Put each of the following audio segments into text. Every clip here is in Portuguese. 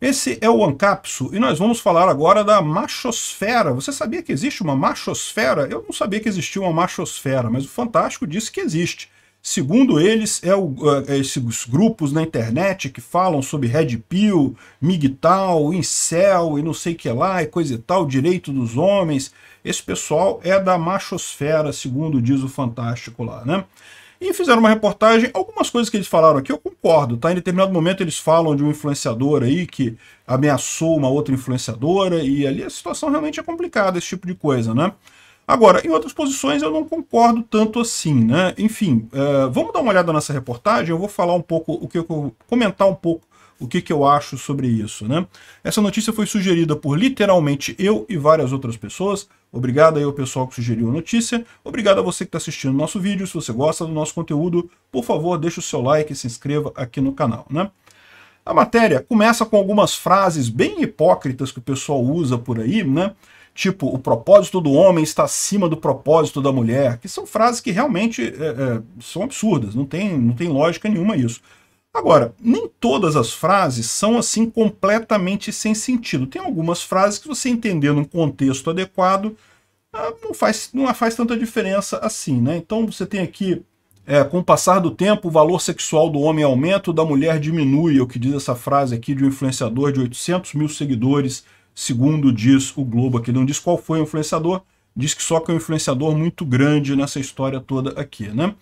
Esse é o Ancapso e nós vamos falar agora da machosfera. Você sabia que existe uma machosfera? Eu não sabia que existia uma machosfera, mas o Fantástico disse que existe. Segundo eles, é, o, é, é esses grupos na internet que falam sobre Red Pill, MGTOW, Incel e não sei que lá, e coisa e tal, direito dos homens. Esse pessoal é da machosfera, segundo diz o Fantástico lá, né? e fizeram uma reportagem. Algumas coisas que eles falaram aqui eu concordo, tá? Em determinado momento eles falam de um influenciador aí que ameaçou uma outra influenciadora e ali a situação realmente é complicada, esse tipo de coisa, né? Agora, em outras posições eu não concordo tanto assim, né? Enfim, é, vamos dar uma olhada nessa reportagem, eu vou falar um pouco, o que eu comentar um pouco o que, que eu acho sobre isso, né? Essa notícia foi sugerida por literalmente eu e várias outras pessoas Obrigado aí ao pessoal que sugeriu a notícia. Obrigado a você que está assistindo o nosso vídeo. Se você gosta do nosso conteúdo, por favor, deixe o seu like e se inscreva aqui no canal, né? A matéria começa com algumas frases bem hipócritas que o pessoal usa por aí, né? Tipo, o propósito do homem está acima do propósito da mulher, que são frases que realmente é, é, são absurdas, não tem, não tem lógica nenhuma isso. Agora, nem todas as frases são assim completamente sem sentido. Tem algumas frases que você entendendo um contexto adequado ah, não faz, não faz tanta diferença assim, né? Então você tem aqui, é, com o passar do tempo, o valor sexual do homem aumenta, o da mulher diminui, é o que diz essa frase aqui de um influenciador de 800 mil seguidores, segundo diz o Globo aqui. Não diz qual foi o influenciador, diz que só que é um influenciador muito grande nessa história toda aqui, né?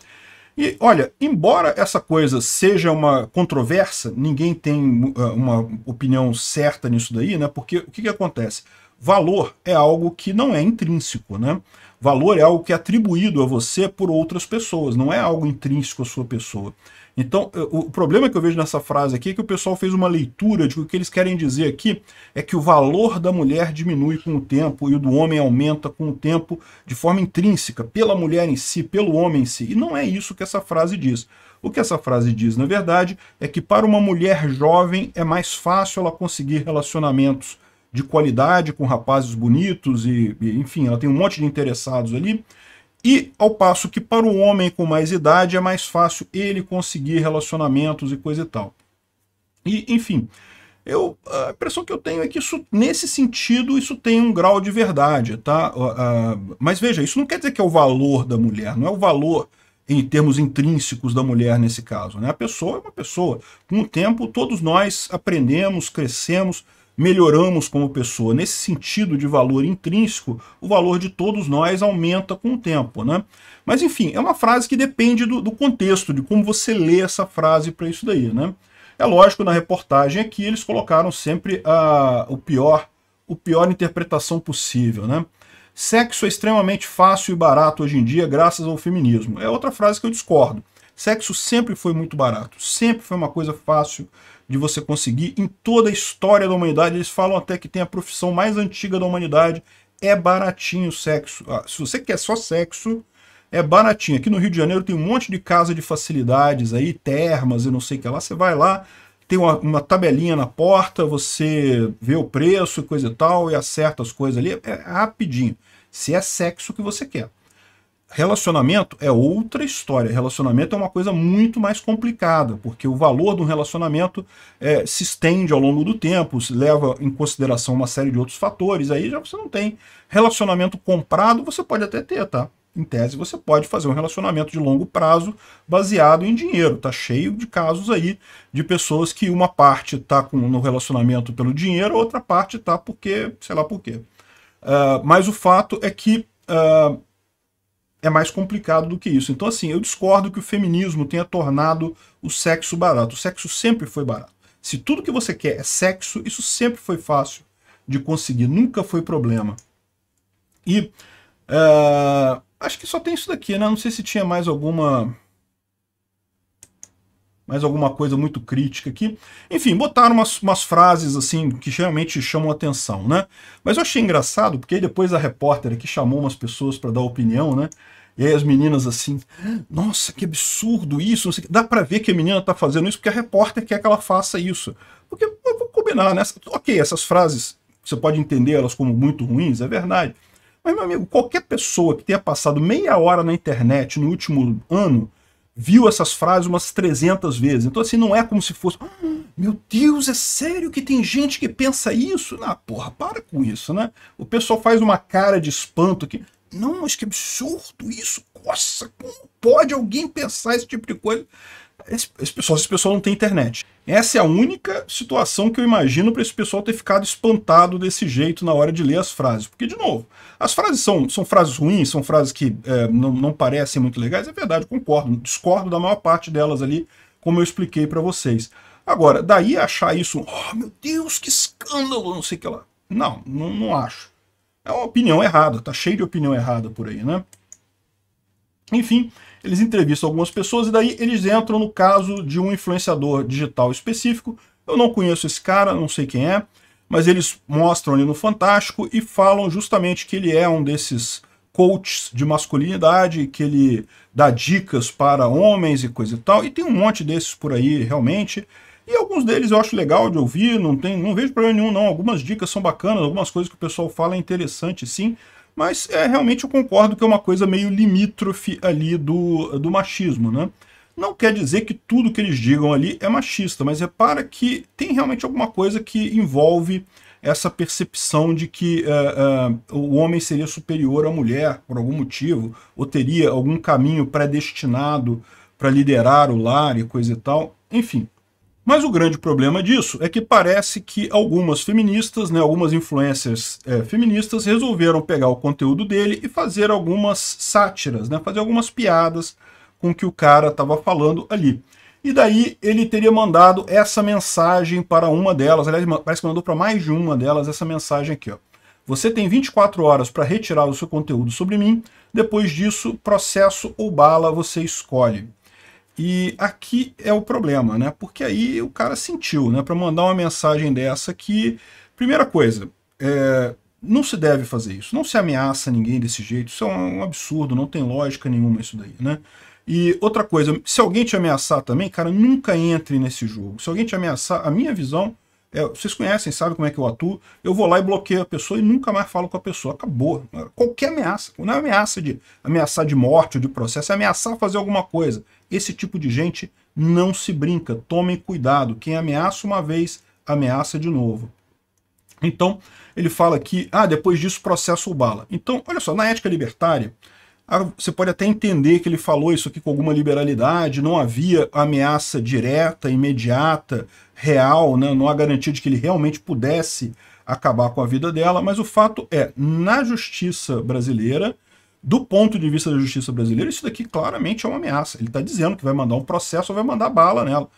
E olha, embora essa coisa seja uma controvérsia, ninguém tem uh, uma opinião certa nisso daí, né? Porque o que, que acontece? Valor é algo que não é intrínseco, né? Valor é algo que é atribuído a você por outras pessoas, não é algo intrínseco à sua pessoa. Então, o problema que eu vejo nessa frase aqui é que o pessoal fez uma leitura de que o que eles querem dizer aqui é que o valor da mulher diminui com o tempo e o do homem aumenta com o tempo de forma intrínseca, pela mulher em si, pelo homem em si. E não é isso que essa frase diz. O que essa frase diz, na verdade, é que para uma mulher jovem é mais fácil ela conseguir relacionamentos de qualidade, com rapazes bonitos e, e, enfim, ela tem um monte de interessados ali. E ao passo que para o homem com mais idade é mais fácil ele conseguir relacionamentos e coisa e tal. E, enfim, eu, a impressão que eu tenho é que isso, nesse sentido, isso tem um grau de verdade, tá? Uh, uh, mas veja, isso não quer dizer que é o valor da mulher, não é o valor em termos intrínsecos da mulher nesse caso, né? A pessoa é uma pessoa. Com o tempo, todos nós aprendemos, crescemos, melhoramos como pessoa. Nesse sentido de valor intrínseco, o valor de todos nós aumenta com o tempo, né? Mas enfim, é uma frase que depende do, do contexto, de como você lê essa frase para isso daí, né? É lógico, na reportagem aqui eles colocaram sempre a, ah, o pior, o pior interpretação possível, né? Sexo é extremamente fácil e barato hoje em dia graças ao feminismo. É outra frase que eu discordo. Sexo sempre foi muito barato, sempre foi uma coisa fácil de você conseguir em toda a história da humanidade. Eles falam até que tem a profissão mais antiga da humanidade. É baratinho o sexo. Ah, se você quer só sexo, é baratinho. Aqui no Rio de Janeiro tem um monte de casa de facilidades aí, termas e não sei o que lá. Você vai lá, tem uma, uma, tabelinha na porta, você vê o preço, coisa e tal, e acerta as coisas ali. É, é rapidinho. Se é sexo que você quer. Relacionamento é outra história. Relacionamento é uma coisa muito mais complicada, porque o valor de um relacionamento é, se estende ao longo do tempo, se leva em consideração uma série de outros fatores. Aí já você não tem relacionamento comprado, você pode até ter, tá? Em tese, você pode fazer um relacionamento de longo prazo baseado em dinheiro. Tá cheio de casos aí de pessoas que uma parte tá com, no relacionamento pelo dinheiro, outra parte tá porque, sei lá por quê. Uh, mas o fato é que uh, é mais complicado do que isso. Então, assim, eu discordo que o feminismo tenha tornado o sexo barato. O sexo sempre foi barato. Se tudo que você quer é sexo, isso sempre foi fácil de conseguir, nunca foi problema. E uh, acho que só tem isso daqui, né? Não sei se tinha mais alguma mais alguma coisa muito crítica aqui. Enfim, botaram umas, umas frases assim que realmente chamam atenção, né? Mas eu achei engraçado, porque depois a repórter aqui chamou umas pessoas para dar opinião, né? E aí as meninas assim, nossa, que absurdo isso. Dá para ver que a menina tá fazendo isso porque a repórter quer que ela faça isso. Porque, vou combinar, né? Ok, essas frases, você pode entender elas como muito ruins, é verdade. Mas, meu amigo, qualquer pessoa que tenha passado meia hora na internet no último ano viu essas frases umas 300 vezes. Então, assim, não é como se fosse. Ah, meu Deus, é sério que tem gente que pensa isso? na ah, porra, para com isso, né? O pessoal faz uma cara de espanto aqui Não, mas que absurdo isso! Nossa, como pode alguém pensar esse tipo de coisa? Esse, esse, pessoal, esse pessoal não tem internet. Essa é a única situação que eu imagino para esse pessoal ter ficado espantado desse jeito na hora de ler as frases. Porque, de novo, as frases são, são frases ruins, são frases que é, não, não parecem muito legais. É verdade, concordo. Discordo da maior parte delas ali, como eu expliquei para vocês. Agora, daí achar isso, oh meu Deus, que escândalo, não sei o que lá. Não, não, não acho. É uma opinião errada, tá cheio de opinião errada por aí, né? Enfim, eles entrevistam algumas pessoas e daí eles entram no caso de um influenciador digital específico. Eu não conheço esse cara, não sei quem é, mas eles mostram ali no Fantástico e falam justamente que ele é um desses coaches de masculinidade, que ele dá dicas para homens e coisa e tal, e tem um monte desses por aí, realmente, e alguns deles eu acho legal de ouvir, não, tem, não vejo problema nenhum não, algumas dicas são bacanas, algumas coisas que o pessoal fala é interessante sim, mas é, realmente eu concordo que é uma coisa meio limítrofe ali do, do machismo, né? Não quer dizer que tudo que eles digam ali é machista, mas repara que tem realmente alguma coisa que envolve essa percepção de que uh, uh, o homem seria superior à mulher por algum motivo, ou teria algum caminho predestinado para liderar o lar e coisa e tal. Enfim, mas o grande problema disso é que parece que algumas feministas, né, algumas influencers é, feministas, resolveram pegar o conteúdo dele e fazer algumas sátiras, né, fazer algumas piadas com o que o cara estava falando ali. E daí ele teria mandado essa mensagem para uma delas, aliás, parece que mandou para mais de uma delas essa mensagem aqui. Ó. Você tem 24 horas para retirar o seu conteúdo sobre mim, depois disso, processo ou bala, você escolhe. E aqui é o problema, né? Porque aí o cara sentiu, né? Para mandar uma mensagem dessa que, primeira coisa, é, não se deve fazer isso, não se ameaça ninguém desse jeito, isso é um, um absurdo, não tem lógica nenhuma isso daí, né? E outra coisa, se alguém te ameaçar também, cara, nunca entre nesse jogo. Se alguém te ameaçar, a minha visão é, vocês conhecem, sabem como é que eu atuo. Eu vou lá e bloqueio a pessoa e nunca mais falo com a pessoa. Acabou. Qualquer ameaça. Não é ameaça de ameaçar de morte ou de processo, é ameaçar fazer alguma coisa. Esse tipo de gente não se brinca. Tomem cuidado. Quem ameaça uma vez, ameaça de novo. Então, ele fala que, ah, depois disso, processo o bala. Então, olha só, na ética libertária, ah, você pode até entender que ele falou isso aqui com alguma liberalidade, não havia ameaça direta, imediata, real, né? não há garantia de que ele realmente pudesse acabar com a vida dela, mas o fato é, na justiça brasileira, do ponto de vista da justiça brasileira, isso daqui claramente é uma ameaça. Ele está dizendo que vai mandar um processo ou vai mandar bala nela.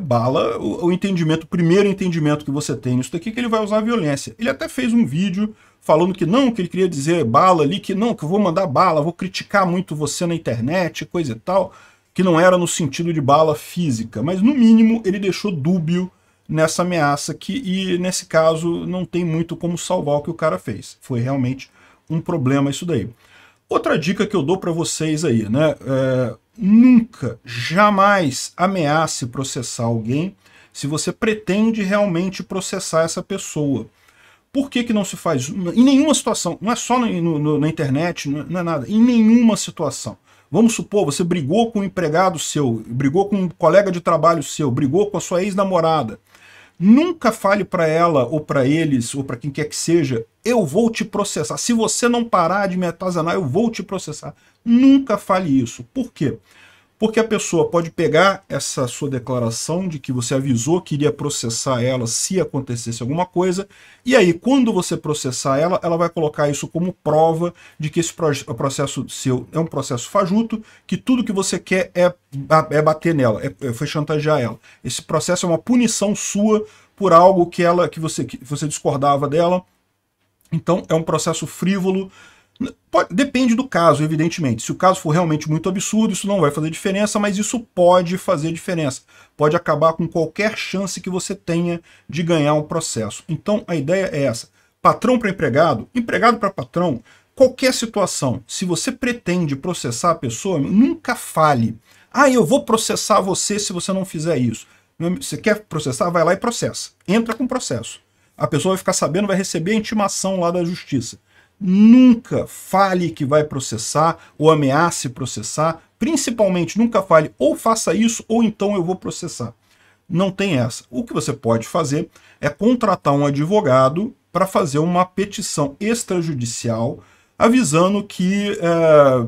bala, o, o entendimento, o primeiro entendimento que você tem nisso daqui é que ele vai usar a violência. Ele até fez um vídeo falando que não, que ele queria dizer bala ali, que não, que eu vou mandar bala, vou criticar muito você na internet, coisa e tal, que não era no sentido de bala física. Mas, no mínimo, ele deixou dúbio nessa ameaça que e nesse caso não tem muito como salvar o que o cara fez. Foi realmente um problema isso daí. Outra dica que eu dou para vocês aí, né? É, nunca, jamais ameace processar alguém se você pretende realmente processar essa pessoa. Por que, que não se faz? Em nenhuma situação, não é só no, no, na internet, é, não é nada, em nenhuma situação. Vamos supor, você brigou com um empregado seu, brigou com um colega de trabalho seu, brigou com a sua ex-namorada. Nunca fale para ela ou para eles ou para quem quer que seja, eu vou te processar. Se você não parar de me atazanar, eu vou te processar. Nunca fale isso. Por quê? Porque a pessoa pode pegar essa sua declaração de que você avisou que iria processar ela se acontecesse alguma coisa, e aí quando você processar ela, ela vai colocar isso como prova de que esse processo seu é um processo fajuto, que tudo que você quer é, é bater nela, é, é, foi chantagear ela. Esse processo é uma punição sua por algo que ela que você, que você discordava dela. Então é um processo frívolo, Pode, depende do caso, evidentemente. Se o caso for realmente muito absurdo, isso não vai fazer diferença, mas isso pode fazer diferença. Pode acabar com qualquer chance que você tenha de ganhar um processo. Então a ideia é essa: patrão para empregado, empregado para patrão, qualquer situação. Se você pretende processar a pessoa, nunca fale. Ah, eu vou processar você se você não fizer isso. Você quer processar? Vai lá e processa. Entra com processo. A pessoa vai ficar sabendo, vai receber a intimação lá da justiça. Nunca fale que vai processar ou ameace processar. Principalmente, nunca fale ou faça isso ou então eu vou processar. Não tem essa. O que você pode fazer é contratar um advogado para fazer uma petição extrajudicial avisando que é,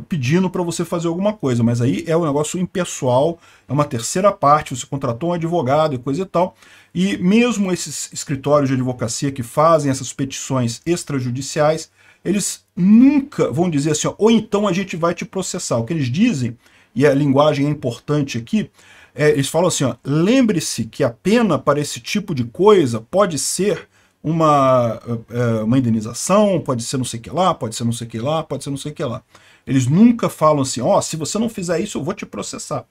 pedindo para você fazer alguma coisa, mas aí é um negócio impessoal, é uma terceira parte, você contratou um advogado e coisa e tal, e mesmo esses escritórios de advocacia que fazem essas petições extrajudiciais, eles nunca vão dizer assim, ó, ou então a gente vai te processar. O que eles dizem, e a linguagem é importante aqui, é, eles falam assim, lembre-se que a pena para esse tipo de coisa pode ser uma, é, uma indenização, pode ser não sei o que lá, pode ser não sei o que lá, pode ser não sei o que lá. Eles nunca falam assim, ó, oh, se você não fizer isso, eu vou te processar.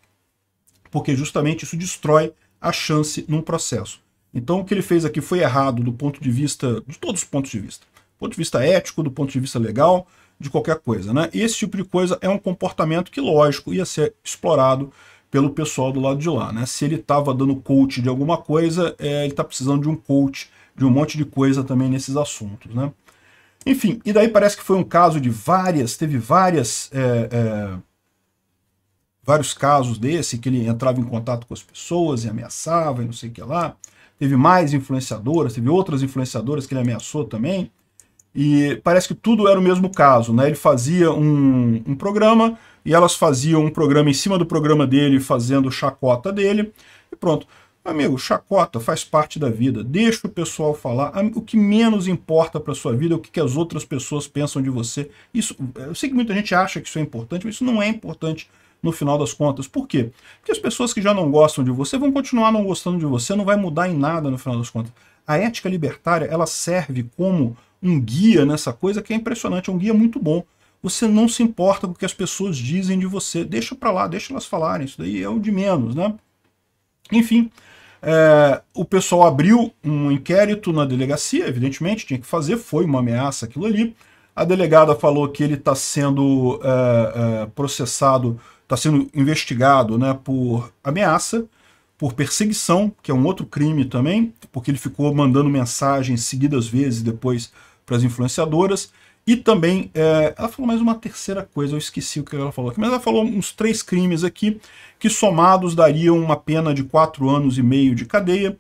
Porque justamente isso destrói a chance num processo. Então o que ele fez aqui foi errado do ponto de vista, de todos os pontos de vista ponto de vista ético, do ponto de vista legal, de qualquer coisa. Né? Esse tipo de coisa é um comportamento que, lógico, ia ser explorado pelo pessoal do lado de lá. Né? Se ele estava dando coach de alguma coisa, é, ele está precisando de um coach de um monte de coisa também nesses assuntos. Né? Enfim, e daí parece que foi um caso de várias, teve várias... É, é, vários casos desse, que ele entrava em contato com as pessoas e ameaçava e não sei o que lá. Teve mais influenciadoras, teve outras influenciadoras que ele ameaçou também e parece que tudo era o mesmo caso, né? Ele fazia um, um programa e elas faziam um programa em cima do programa dele, fazendo chacota dele, e pronto. Amigo, chacota faz parte da vida. Deixa o pessoal falar. O que menos importa para sua vida é o que, que as outras pessoas pensam de você. Isso, eu sei que muita gente acha que isso é importante, mas isso não é importante no final das contas. Por quê? Porque as pessoas que já não gostam de você vão continuar não gostando de você, não vai mudar em nada no final das contas. A ética libertária, ela serve como um guia nessa coisa que é impressionante, é um guia muito bom. Você não se importa com o que as pessoas dizem de você. Deixa para lá, deixa elas falarem, isso daí é o de menos, né? Enfim, é, o pessoal abriu um inquérito na delegacia, evidentemente, tinha que fazer, foi uma ameaça aquilo ali. A delegada falou que ele está sendo é, é, processado, está sendo investigado né, por ameaça por perseguição, que é um outro crime também, porque ele ficou mandando mensagens seguidas vezes depois para as influenciadoras. E também, é, ela falou mais uma terceira coisa, eu esqueci o que ela falou aqui, mas ela falou uns três crimes aqui, que somados dariam uma pena de quatro anos e meio de cadeia.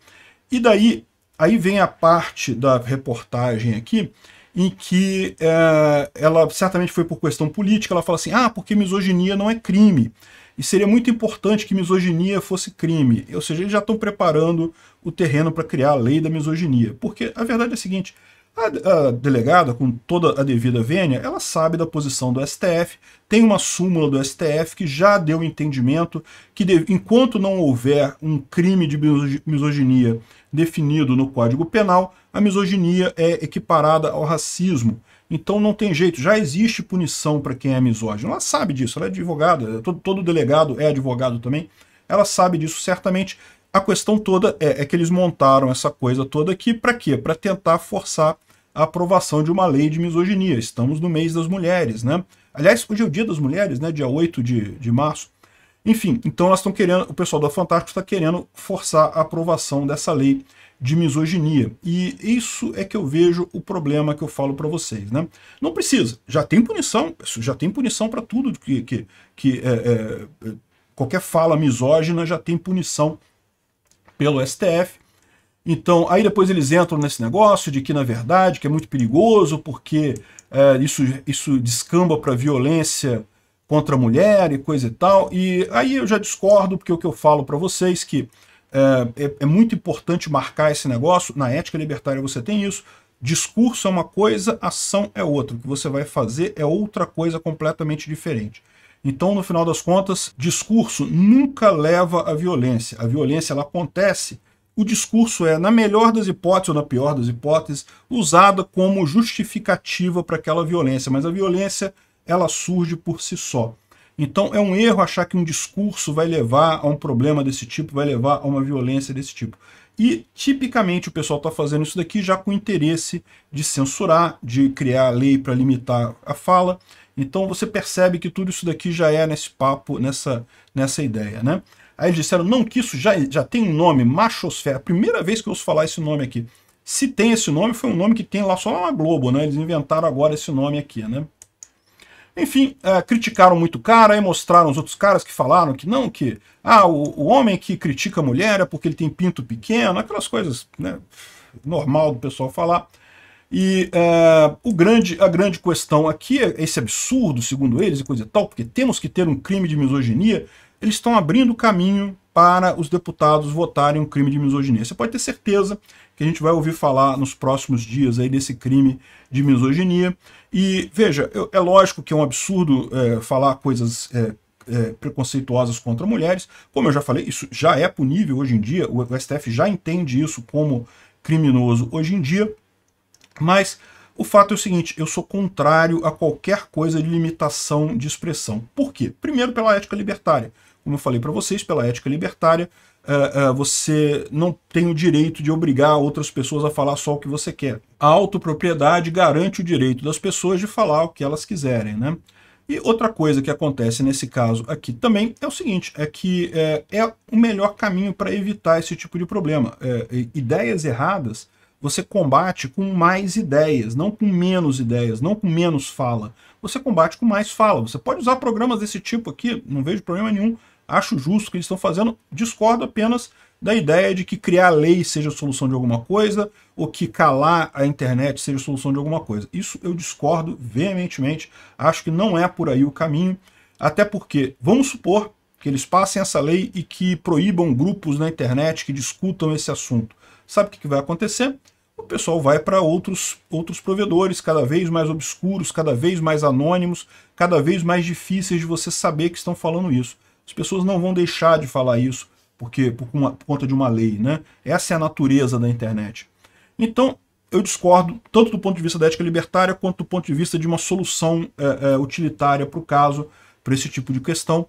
E daí, aí vem a parte da reportagem aqui, em que é, ela certamente foi por questão política, ela fala assim, ah, porque misoginia não é crime e seria muito importante que misoginia fosse crime. Ou seja, eles já estão preparando o terreno para criar a lei da misoginia. Porque a verdade é a seguinte, a, a, delegada, com toda a devida vênia, ela sabe da posição do STF, tem uma súmula do STF que já deu entendimento que enquanto não houver um crime de misoginia definido no Código Penal, a misoginia é equiparada ao racismo. Então não tem jeito, já existe punição para quem é misógino. Ela sabe disso, ela é advogada, é todo, todo delegado é advogado também. Ela sabe disso certamente. A questão toda é, é que eles montaram essa coisa toda aqui para quê? Para tentar forçar a aprovação de uma lei de misoginia. Estamos no mês das mulheres, né? Aliás, hoje é o dia das mulheres, né? Dia 8 de, de março. Enfim, então elas estão querendo, o pessoal da Fantástico está querendo forçar a aprovação dessa lei de misoginia. E isso é que eu vejo o problema que eu falo para vocês. Né? Não precisa, já tem punição, já tem punição para tudo que, que, que é, é, é, qualquer fala misógina já tem punição pelo STF. Então, aí depois eles entram nesse negócio de que, na verdade, que é muito perigoso, porque é, isso, isso descamba para violência contra a mulher e coisa e tal. E aí eu já discordo, porque o que eu falo para vocês é que é, é, é muito importante marcar esse negócio. Na ética libertária você tem isso. Discurso é uma coisa, ação é outra. O que você vai fazer é outra coisa completamente diferente. Então, no final das contas, discurso nunca leva à violência. A violência ela acontece. O discurso é, na melhor das hipóteses ou na pior das hipóteses, usada como justificativa para aquela violência, mas a violência ela surge por si só. Então é um erro achar que um discurso vai levar a um problema desse tipo, vai levar a uma violência desse tipo. E tipicamente o pessoal está fazendo isso daqui já com interesse de censurar, de criar lei para limitar a fala. Então você percebe que tudo isso daqui já é nesse papo, nessa, nessa ideia. Né? Aí eles disseram, não, que isso já, já tem um nome, machosfera. Primeira vez que eu ouço falar esse nome aqui. Se tem esse nome, foi um nome que tem lá só na Globo, né? Eles inventaram agora esse nome aqui, né? Enfim, é, criticaram muito o cara, aí mostraram os outros caras que falaram que não, que ah, o, o homem que critica a mulher é porque ele tem pinto pequeno, aquelas coisas né, normal do pessoal falar. E é, o grande, a grande questão aqui é esse absurdo, segundo eles, e coisa e tal, porque temos que ter um crime de misoginia, eles estão abrindo caminho para os deputados votarem um crime de misoginia. Você pode ter certeza que a gente vai ouvir falar nos próximos dias aí desse crime de misoginia. E veja, eu, é lógico que é um absurdo é, falar coisas é, é, preconceituosas contra mulheres. Como eu já falei, isso já é punível hoje em dia, o, o STF já entende isso como criminoso hoje em dia. Mas o fato é o seguinte, eu sou contrário a qualquer coisa de limitação de expressão. Por quê? Primeiro, pela ética libertária. Como eu falei para vocês, pela ética libertária, uh, você não tem o direito de obrigar outras pessoas a falar só o que você quer. A autopropriedade garante o direito das pessoas de falar o que elas quiserem, né? E outra coisa que acontece nesse caso aqui também é o seguinte, é que é, é o melhor caminho para evitar esse tipo de problema. É, ideias erradas você combate com mais ideias, não com menos ideias, não com menos fala. Você combate com mais fala. Você pode usar programas desse tipo aqui, não vejo problema nenhum, acho justo o que eles estão fazendo, discordo apenas da ideia de que criar lei seja solução de alguma coisa ou que calar a internet seja solução de alguma coisa. Isso eu discordo veementemente, acho que não é por aí o caminho, até porque, vamos supor que eles passem essa lei e que proíbam grupos na internet que discutam esse assunto. Sabe o que vai acontecer? O pessoal vai para outros, outros provedores, cada vez mais obscuros, cada vez mais anônimos, cada vez mais difíceis de você saber que estão falando isso. As pessoas não vão deixar de falar isso porque por, uma, por conta de uma lei, né? Essa é a natureza da internet. Então, eu discordo tanto do ponto de vista da ética libertária quanto do ponto de vista de uma solução é, é, utilitária para o caso, para esse tipo de questão.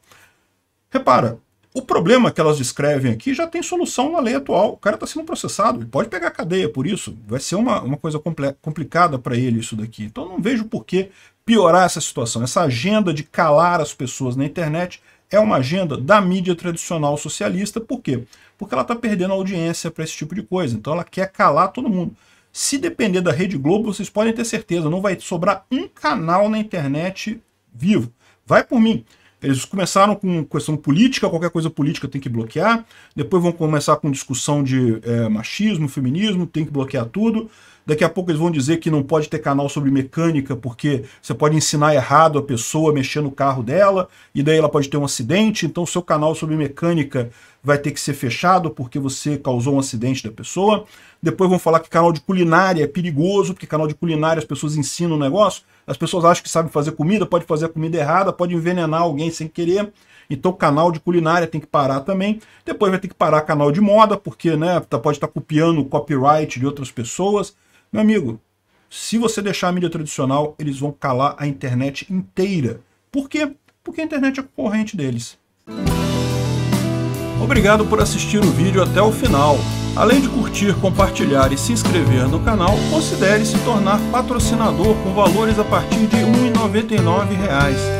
Repara, o problema que elas descrevem aqui já tem solução na lei atual. O cara está sendo processado, ele pode pegar cadeia por isso. Vai ser uma, uma coisa complicada para ele isso daqui. Então não vejo por que piorar essa situação. Essa agenda de calar as pessoas na internet é uma agenda da mídia tradicional socialista. Por quê? Porque ela está perdendo audiência para esse tipo de coisa. Então ela quer calar todo mundo. Se depender da Rede Globo, vocês podem ter certeza, não vai sobrar um canal na internet vivo. Vai por mim. Eles começaram com questão política, qualquer coisa política tem que bloquear. Depois vão começar com discussão de é, machismo, feminismo, tem que bloquear tudo. Daqui a pouco eles vão dizer que não pode ter canal sobre mecânica porque você pode ensinar errado a pessoa mexendo no carro dela e daí ela pode ter um acidente. Então, seu canal sobre mecânica vai ter que ser fechado porque você causou um acidente da pessoa. Depois vão falar que canal de culinária é perigoso, porque canal de culinária as pessoas ensinam o um negócio, as pessoas acham que sabem fazer comida, pode fazer a comida errada, pode envenenar alguém sem querer. Então canal de culinária tem que parar também. Depois vai ter que parar canal de moda, porque né, tá, pode estar tá copiando o copyright de outras pessoas. Meu amigo, se você deixar a mídia tradicional, eles vão calar a internet inteira. Por quê? Porque a internet é corrente deles. Obrigado por assistir o vídeo até o final. Além de curtir, compartilhar e se inscrever no canal, considere se tornar patrocinador com valores a partir de R$ 1,99